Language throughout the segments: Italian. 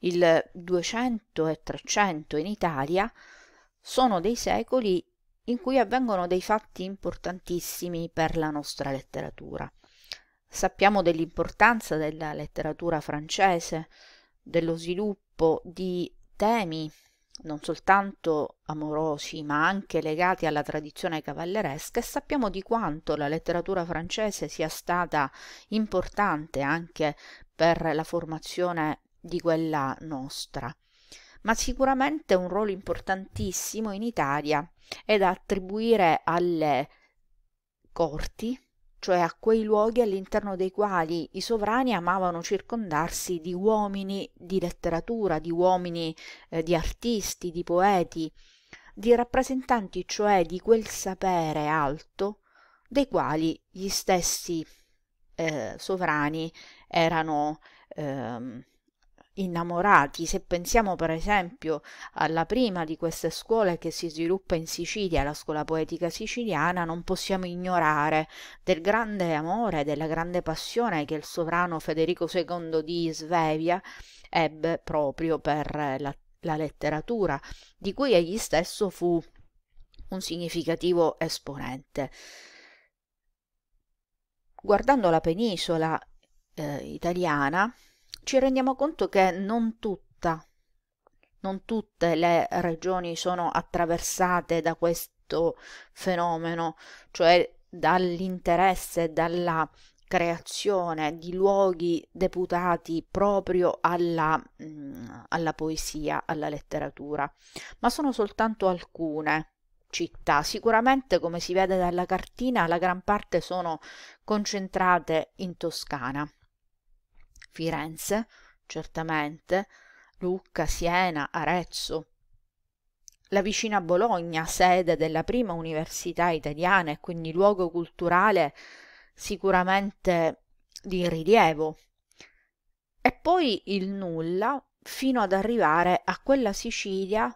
il 200 e 300 in Italia sono dei secoli in cui avvengono dei fatti importantissimi per la nostra letteratura. Sappiamo dell'importanza della letteratura francese, dello sviluppo di temi non soltanto amorosi, ma anche legati alla tradizione cavalleresca, e sappiamo di quanto la letteratura francese sia stata importante anche per la formazione di quella nostra, ma sicuramente un ruolo importantissimo in Italia è da attribuire alle corti, cioè a quei luoghi all'interno dei quali i sovrani amavano circondarsi di uomini di letteratura, di uomini eh, di artisti, di poeti, di rappresentanti cioè di quel sapere alto dei quali gli stessi eh, sovrani erano eh, innamorati. Se pensiamo per esempio alla prima di queste scuole che si sviluppa in Sicilia, la scuola poetica siciliana, non possiamo ignorare del grande amore, della grande passione che il sovrano Federico II di Svevia ebbe proprio per la, la letteratura, di cui egli stesso fu un significativo esponente. Guardando la penisola eh, italiana, ci rendiamo conto che non tutta, non tutte le regioni sono attraversate da questo fenomeno, cioè dall'interesse, dalla creazione di luoghi deputati proprio alla, mm, alla, poesia, alla letteratura, ma sono soltanto alcune città. Sicuramente, come si vede dalla cartina, la gran parte sono concentrate in Toscana firenze certamente lucca siena arezzo la vicina bologna sede della prima università italiana e quindi luogo culturale sicuramente di rilievo e poi il nulla fino ad arrivare a quella Sicilia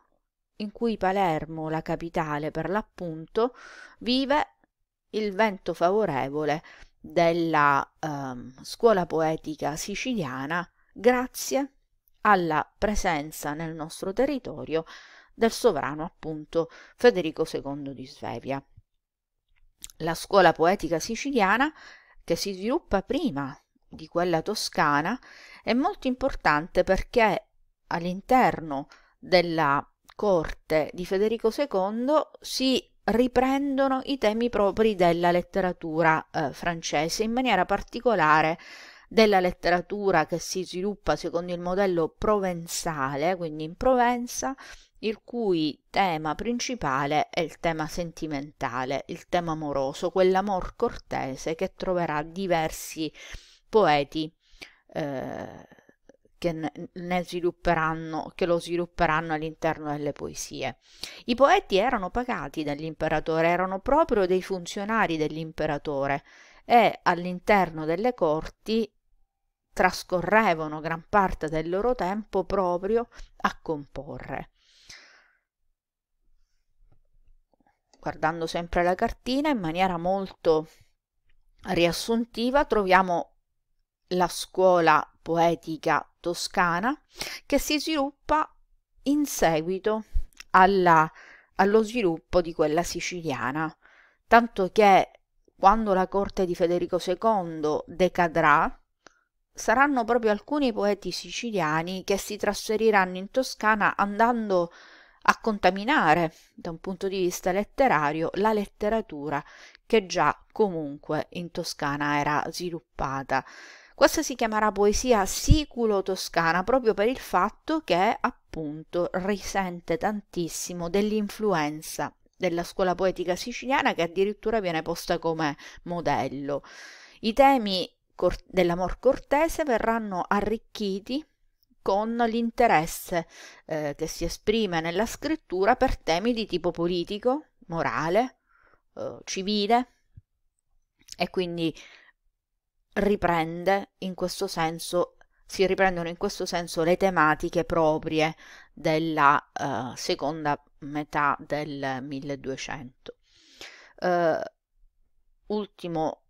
in cui Palermo, la capitale per l'appunto, vive il vento favorevole della ehm, scuola poetica siciliana grazie alla presenza nel nostro territorio del sovrano appunto Federico II di Svevia. La scuola poetica siciliana che si sviluppa prima di quella toscana è molto importante perché all'interno della corte di Federico II si riprendono i temi propri della letteratura eh, francese, in maniera particolare della letteratura che si sviluppa secondo il modello provenzale, quindi in Provenza, il cui tema principale è il tema sentimentale, il tema amoroso, quell'amor cortese che troverà diversi poeti eh, che ne svilupperanno, che lo svilupperanno all'interno delle poesie. I poeti erano pagati dall'imperatore, erano proprio dei funzionari dell'imperatore e all'interno delle corti trascorrevano gran parte del loro tempo proprio a comporre. Guardando sempre la cartina in maniera molto riassuntiva troviamo la scuola poetica toscana che si sviluppa in seguito alla, allo sviluppo di quella siciliana, tanto che quando la corte di Federico II decadrà, saranno proprio alcuni poeti siciliani che si trasferiranno in Toscana andando a contaminare, da un punto di vista letterario, la letteratura che già comunque in Toscana era sviluppata. Questa si chiamerà poesia siculo-toscana proprio per il fatto che appunto risente tantissimo dell'influenza della scuola poetica siciliana che addirittura viene posta come modello. I temi cor- dell'amor cortese verranno arricchiti con l'interesse eh, che si esprime nella scrittura per temi di tipo politico, morale, eh, civile e quindi riprende in questo senso si riprendono in questo senso le tematiche proprie della uh, seconda metà del 1200. Uh, eh, ultimo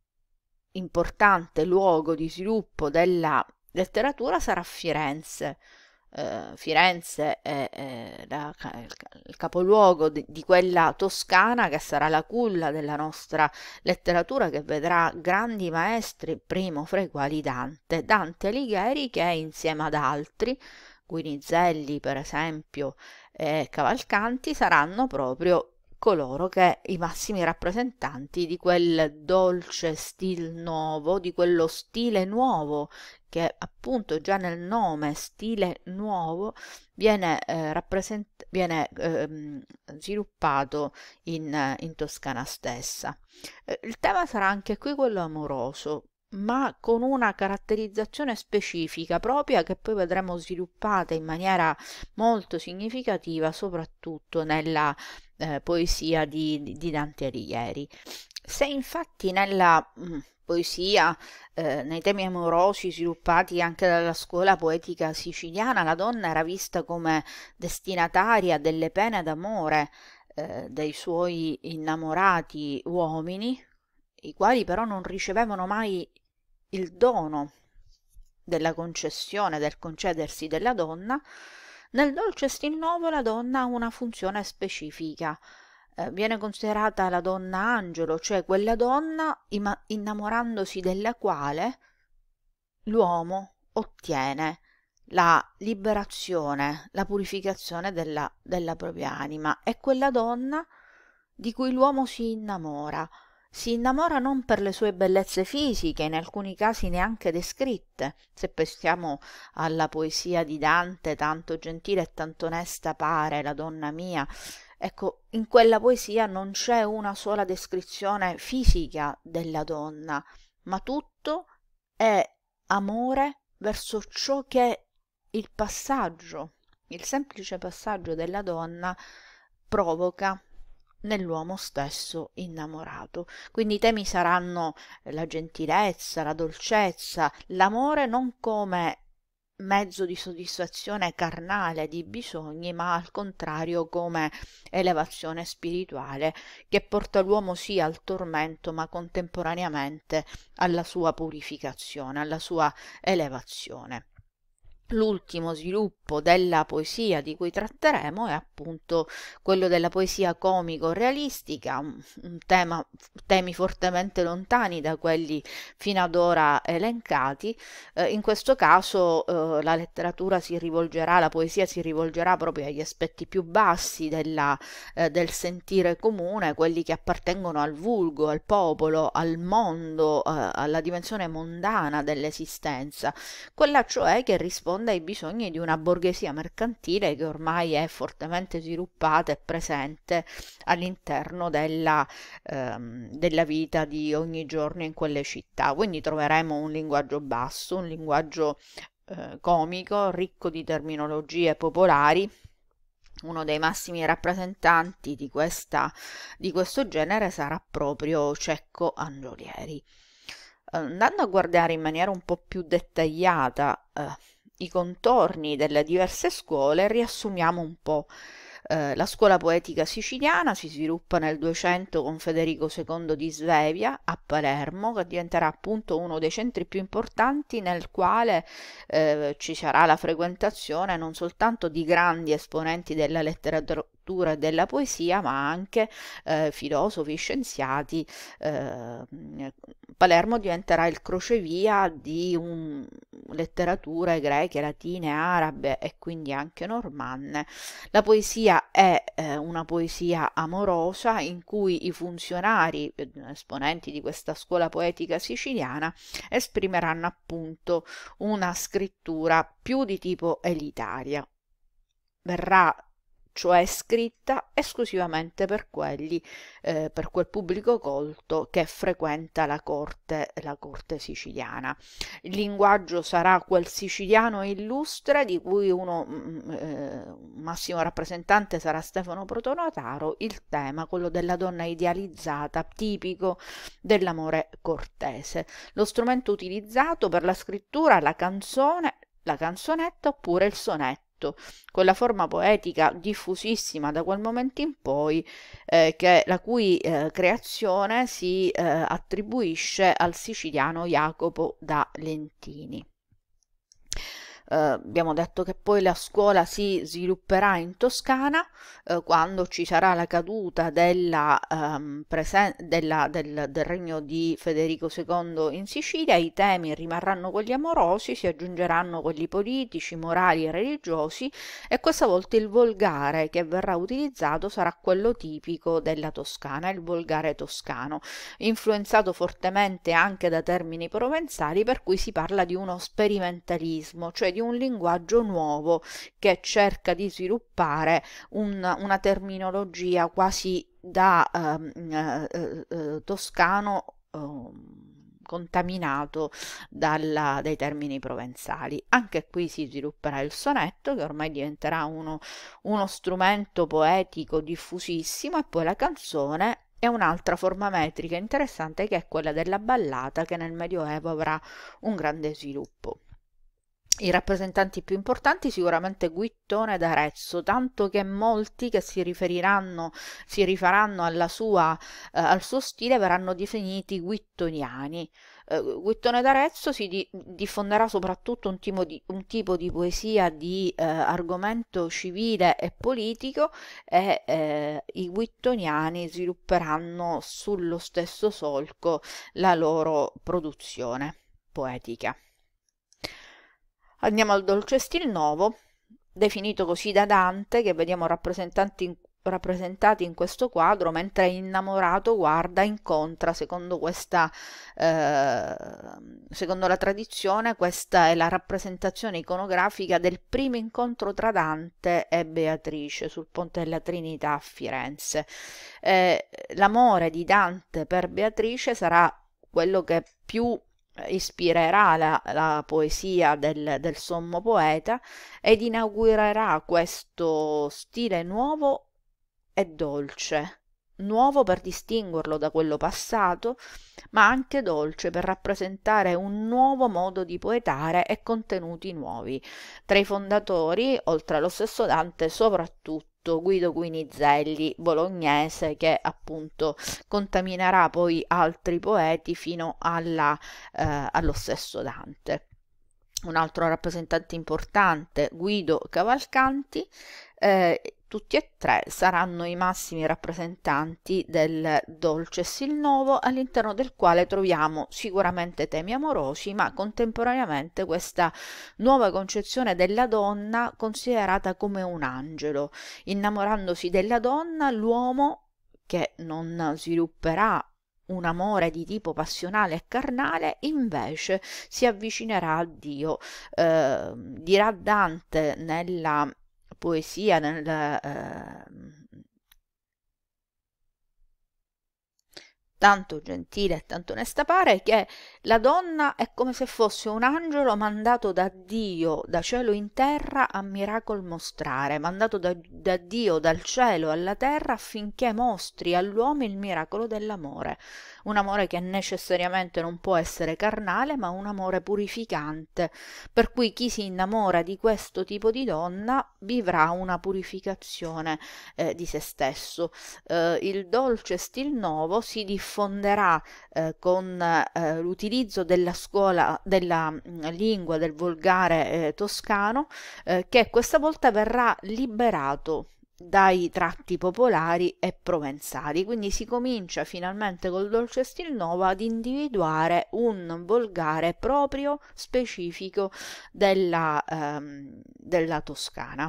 importante luogo di sviluppo della letteratura sarà Firenze, eh, Firenze è, è la, il capoluogo di, di, quella toscana che sarà la culla della nostra letteratura che vedrà grandi maestri, primo fra i quali Dante, Dante Alighieri che insieme ad altri, Guinizelli per esempio e Cavalcanti saranno proprio coloro che i massimi rappresentanti di quel dolce stile nuovo, di quello stile nuovo che appunto già nel nome stile nuovo viene, eh, rappresent- viene eh, sviluppato in, in, Toscana stessa. Eh, il tema sarà anche qui quello amoroso, ma con una caratterizzazione specifica propria che poi vedremo sviluppata in maniera molto significativa soprattutto nella eh, poesia di, di, Dante Alighieri. Se infatti nella mh, mm, poesia, eh, nei temi amorosi sviluppati anche dalla scuola poetica siciliana, la donna era vista come destinataria delle pene d'amore eh, dei suoi innamorati uomini, i quali però non ricevevano mai il dono della concessione, del concedersi della donna, nel dolce stil nuovo la donna ha una funzione specifica, eh, viene considerata la donna angelo, cioè quella donna innamorandosi della quale l'uomo ottiene la liberazione, la purificazione della, della propria anima. È quella donna di cui l'uomo si innamora. Si innamora non per le sue bellezze fisiche, in alcuni casi neanche descritte, se pensiamo alla poesia di Dante, tanto gentile e tanto onesta pare la donna mia, Ecco, in quella poesia non c'è una sola descrizione fisica della donna, ma tutto è amore verso ciò che il passaggio, il semplice passaggio della donna provoca nell'uomo stesso innamorato. Quindi i temi saranno la gentilezza, la dolcezza, l'amore non come mezzo di soddisfazione carnale di bisogni, ma al contrario come elevazione spirituale che porta l'uomo sì al tormento, ma contemporaneamente alla sua purificazione, alla sua elevazione. L'ultimo sviluppo della poesia di cui tratteremo è appunto quello della poesia comico-realistica, tema, temi fortemente lontani da quelli fino ad ora elencati. Eh, in questo caso eh, la letteratura si rivolgerà, la poesia si rivolgerà proprio agli aspetti più bassi della, eh, del sentire comune, quelli che appartengono al vulgo, al popolo, al mondo, eh, alla dimensione mondana dell'esistenza, quella cioè che risponde risponde ai bisogni di una borghesia mercantile che ormai è fortemente sviluppata e presente all'interno della, ehm, della vita di ogni giorno in quelle città. Quindi troveremo un linguaggio basso, un linguaggio eh, comico, ricco di terminologie popolari uno dei massimi rappresentanti di, questa, di, questo genere sarà proprio Cecco Angiolieri. Andando a guardare in maniera un po' più dettagliata eh, i contorni delle diverse scuole riassumiamo un po'. Eh, la scuola poetica siciliana si sviluppa nel 200 con Federico II di Svevia a Palermo, che diventerà appunto uno dei centri più importanti nel quale eh, ci sarà la frequentazione non soltanto di grandi esponenti della letteratura e della poesia, ma anche eh, filosofi, scienziati. Eh, Palermo diventerà il crocevia di un letterature greche, latine, arabe e quindi anche normanne. La poesia è eh, una poesia amorosa in cui i funzionari, eh, esponenti di questa scuola poetica siciliana, esprimeranno appunto una scrittura più di tipo elitaria. Verrà cioè scritta esclusivamente per quelli, eh, per quel pubblico colto che frequenta la corte, la corte siciliana. Il linguaggio sarà quel siciliano illustre di cui uno mm, mm, eh, massimo rappresentante sarà Stefano Protonotaro, il tema, quello della donna idealizzata, tipico dell'amore cortese. Lo strumento utilizzato per la scrittura, la canzone, la canzonetta oppure il sonetto tutto, quella forma poetica diffusissima da quel momento in poi, eh, che, la cui eh, creazione si eh, attribuisce al siciliano Jacopo da Lentini eh, abbiamo detto che poi la scuola si svilupperà in Toscana eh, quando ci sarà la caduta della, ehm, della, del, del regno di Federico II in Sicilia, i temi rimarranno quelli amorosi, si aggiungeranno quelli politici, morali e religiosi e questa volta il volgare che verrà utilizzato sarà quello tipico della Toscana, il volgare toscano, influenzato fortemente anche da termini provenzali per cui si parla di uno sperimentalismo, cioè di un linguaggio nuovo che cerca di sviluppare un, una terminologia quasi da ehm, eh, eh, toscano ehm, contaminato dalla, dai termini provenzali. Anche qui si svilupperà il sonetto che ormai diventerà uno, uno strumento poetico diffusissimo e poi la canzone e un'altra forma metrica interessante che è quella della ballata che nel Medioevo avrà un grande sviluppo. I rappresentanti più importanti sicuramente Guittone d'Arezzo, tanto che molti che si riferiranno, si rifaranno sua, eh, al suo stile verranno definiti guittoniani. Eh, Guittone d'Arezzo si di diffonderà soprattutto un, di un, tipo di poesia di eh, argomento civile e politico e eh, i guittoniani svilupperanno sullo stesso solco la loro produzione poetica. Andiamo al dolce stil nuovo, definito così da Dante, che vediamo in, rappresentati in questo quadro, mentre innamorato guarda, incontra, secondo, questa, eh, secondo la tradizione, questa è la rappresentazione iconografica del primo incontro tra Dante e Beatrice sul Ponte della Trinità a Firenze. Eh, l'amore di Dante per Beatrice sarà quello che più ispirerà la, la poesia del, del, sommo poeta ed inaugurerà questo stile nuovo e dolce, nuovo per distinguerlo da quello passato, ma anche dolce per rappresentare un nuovo modo di poetare e contenuti nuovi. Tra i fondatori, oltre allo stesso Dante, soprattutto Guido Guinizelli bolognese che appunto contaminerà poi altri poeti fino alla, eh, allo stesso Dante. Un altro rappresentante importante, Guido Cavalcanti, eh, tutti e tre saranno i massimi rappresentanti del dolces il novo all'interno del quale troviamo sicuramente temi amorosi ma contemporaneamente questa nuova concezione della donna considerata come un angelo. Innamorandosi della donna l'uomo che non svilupperà un amore di tipo passionale e carnale, invece si avvicinerà a Dio. Eh, dirà Dante nella poesia, nella, eh, ehm, tanto gentile e tanto onesta pare che la donna è come se fosse un angelo mandato da Dio da cielo in terra a miracol mostrare, mandato da, da Dio dal cielo alla terra affinché mostri all'uomo il miracolo dell'amore, un amore che necessariamente non può essere carnale, ma un amore purificante, per cui chi si innamora di questo tipo di donna vivrà una purificazione eh, di se stesso. Eh, il dolce stil nuovo si diffonde confonderà eh, con eh, l'utilizzo della scuola della mh, mm, lingua del volgare eh, toscano eh, che questa volta verrà liberato dai tratti popolari e provenzali, quindi si comincia finalmente col dolce stilnova ad individuare un volgare proprio specifico della, ehm, della Toscana.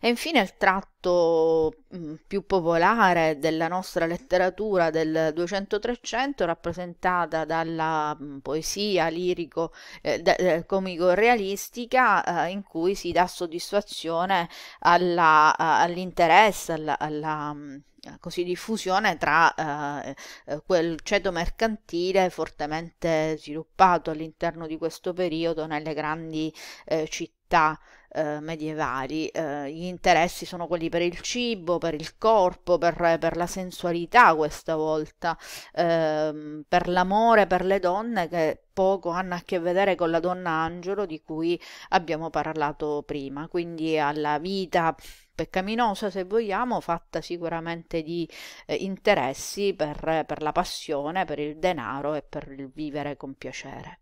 E infine il tratto mm, più popolare della nostra letteratura del 200-300, rappresentata dalla mm, poesia lirico, eh, eh, comico-realistica, eh, in cui si dà soddisfazione alla, all'interesse, alla, alla mm, così diffusione tra eh, eh, quel ceto mercantile fortemente sviluppato all'interno di questo periodo nelle grandi eh, città eh, medievali. Eh, gli interessi sono quelli per il cibo, per il corpo, per, per la sensualità questa volta, eh, per l'amore, per le donne che poco hanno a che vedere con la donna angelo di cui abbiamo parlato prima, quindi alla vita peccaminosa se vogliamo, fatta sicuramente di eh, interessi per, per la passione, per il denaro e per il vivere con piacere.